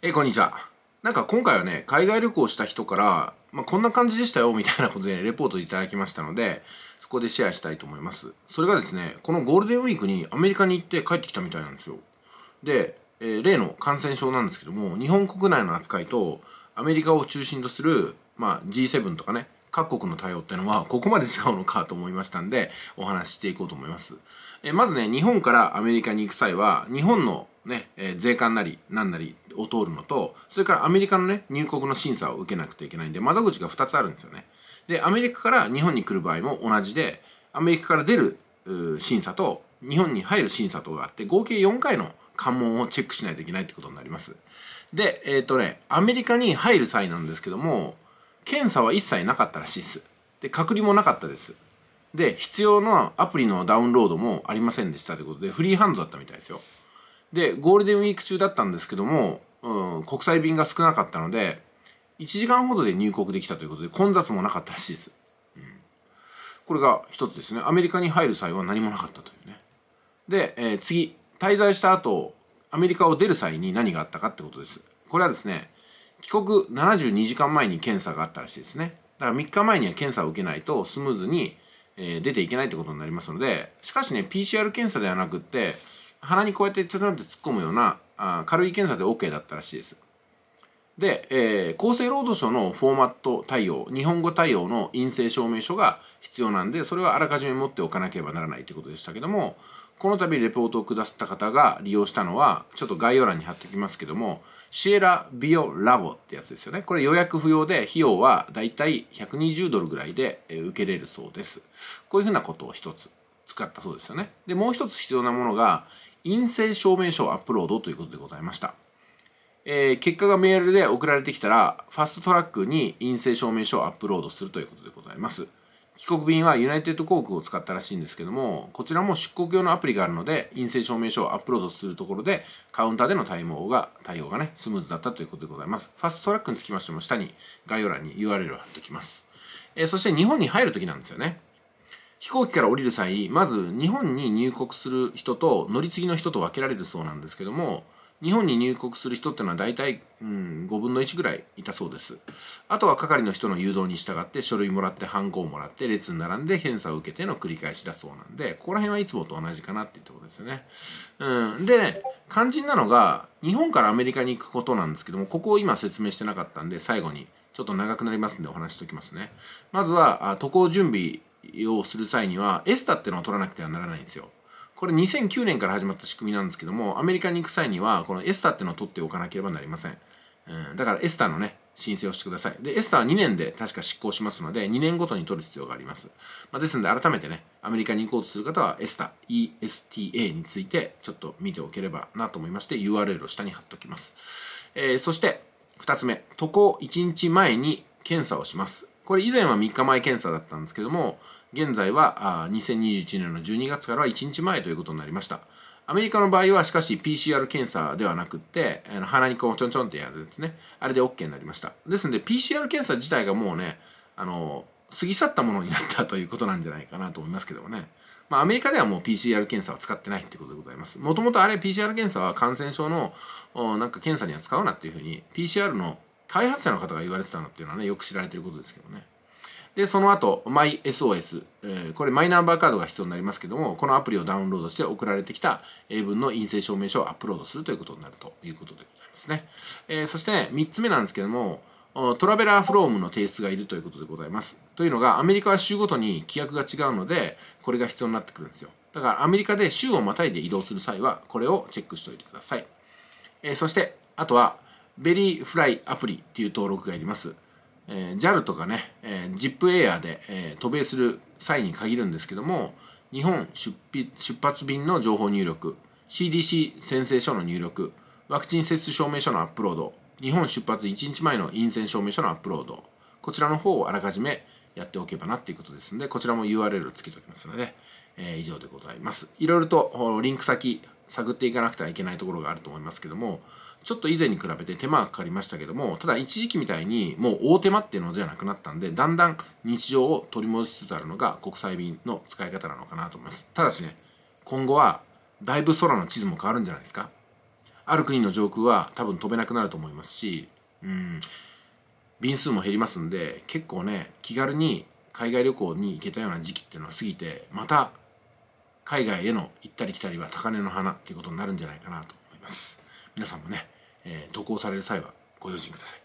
えー、こんにちは。なんか今回はね、海外旅行した人から、まあ、こんな感じでしたよ、みたいなことで、ね、レポートいただきましたので、そこでシェアしたいと思います。それがですね、このゴールデンウィークにアメリカに行って帰ってきたみたいなんですよ。で、えー、例の感染症なんですけども、日本国内の扱いと、アメリカを中心とする、まあ、G7 とかね、各国の対応ってのはここまで違うのかと思いましたんでお話ししていこうと思いますえまずね日本からアメリカに行く際は日本のね、えー、税関なり何なりを通るのと、それからアメリカのね、入国の審査を受けなくてはいけないんで、窓口が2つあるんですよね。で、アメリカから日本に来る場合も同じで、アメリカから出る審査と、日本に入る審査等があって、合計4回の関門をチェックしないといけないってことになります。で、えっ、ー、とね、アメリカに入る際なんですけども、検査は一切なかったらしいです。で、隔離もなかったです。で、必要なアプリのダウンロードもありませんでしたということで、フリーハンドだったみたいですよ。で、ゴールデンウィーク中だったんですけども、うん、国際便が少なかったので、1時間ほどで入国できたということで、混雑もなかったらしいです。うん、これが一つですね。アメリカに入る際は何もなかったというね。で、えー、次、滞在した後、アメリカを出る際に何があったかってことです。これはですね、帰国72時間前に検査があったらしいですね。だから3日前には検査を受けないとスムーズに、えー、出ていけないってことになりますので、しかしね、PCR 検査ではなくって、鼻にこうやってちょちょって突っ込むようなあ軽い検査で OK だったらしいです。で、えー、厚生労働省のフォーマット対応、日本語対応の陰性証明書が必要なんで、それはあらかじめ持っておかなければならないということでしたけども、この度レポートを下った方が利用したのは、ちょっと概要欄に貼っておきますけども、シエラビオラボってやつですよね。これ予約不要で、費用はだいたい120ドルぐらいで受けれるそうです。こういうふうなことを一つ使ったそうですよね。で、もう一つ必要なものが、陰性証明書をアップロードということでございました。えー、結果がメールで送られてきたら、ファストトラックに陰性証明書をアップロードするということでございます。帰国便はユナイテッド航空を使ったらしいんですけども、こちらも出国用のアプリがあるので、陰性証明書をアップロードするところで、カウンターでの対応が、対応がね、スムーズだったということでございます。ファストトラックにつきましても、下に概要欄に URL を貼っておきます。えー、そして日本に入るときなんですよね。飛行機から降りる際まず日本に入国する人と乗り継ぎの人と分けられるそうなんですけども日本に入国する人っていうのは大体、うん、5分の1ぐらいいたそうですあとは係の人の誘導に従って書類もらってハンコをもらって列に並んで検査を受けての繰り返しだそうなんでここら辺はいつもと同じかなっていうところですよね、うん、で肝心なのが日本からアメリカに行くことなんですけどもここを今説明してなかったんで最後にちょっと長くなりますんでお話ししておきますねまずは渡航準備をする際にはエスタっていうのを取らなくてはならないんですよ。これ2009年から始まった仕組みなんですけども、アメリカに行く際には、このエスタっていうのを取っておかなければなりません。うん、だからエスタのね、申請をしてください。で、エスタは2年で確か執行しますので、2年ごとに取る必要があります。まあ、ですので、改めてね、アメリカに行こうとする方は、エスタ、ESTA について、ちょっと見ておければなと思いまして、URL を下に貼っておきます。えー、そして、2つ目、渡航1日前に検査をします。これ以前は3日前検査だったんですけども、現在はあ2021年の12月からは1日前ということになりました。アメリカの場合はしかし PCR 検査ではなくってあの鼻にこうちょんちょんってやるんですねあれで OK になりましたですので PCR 検査自体がもうねあの過ぎ去ったものになったということなんじゃないかなと思いますけどもねまあ、アメリカではもう PCR 検査は使ってないってことでございます。もともとあれ PCR 検査は感染症のなんか検査には使うなっていうふうに PCR の開発者の方が言われてたのっていうのはねよく知られてることですけどねでその後 MySOS、えー、これマイナンバーカードが必要になりますけどもこのアプリをダウンロードして送られてきた英文の陰性証明書をアップロードするということになるということでございますね、えー、そして、ね、3つ目なんですけどもトラベラーフロームの提出がいるということでございますというのがアメリカは州ごとに規約が違うのでこれが必要になってくるんですよだからアメリカで州をまたいで移動する際はこれをチェックしておいてください、えー、そしてあとはベリーフライアプリっていう登録がいります。えー、JAL とかね、えー、ZIP エアで、えー、渡米する際に限るんですけども、日本出発便の情報入力、CDC 宣誓書の入力、ワクチン接種証明書のアップロード、日本出発1日前の陰性証明書のアップロード、こちらの方をあらかじめやっておけばなっていうことですので、こちらも URL をつけておきますので、えー、以上でございます。いろいろとリンク先、探っていかなくてはいけないところがあると思いますけどもちょっと以前に比べて手間がかかりましたけどもただ一時期みたいにもう大手間っていうのじゃなくなったんでだんだん日常を取り戻しつつあるのが国際便の使い方なのかなと思いますただしね今後はだいぶ空の地図も変わるんじゃないですかある国の上空は多分飛べなくなると思いますしうん便数も減りますんで結構ね気軽に海外旅行に行けたような時期っていうのは過ぎてまた海外への行ったり来たりは高値の花ということになるんじゃないかなと思います皆さんもね、えー、渡航される際はご用心ください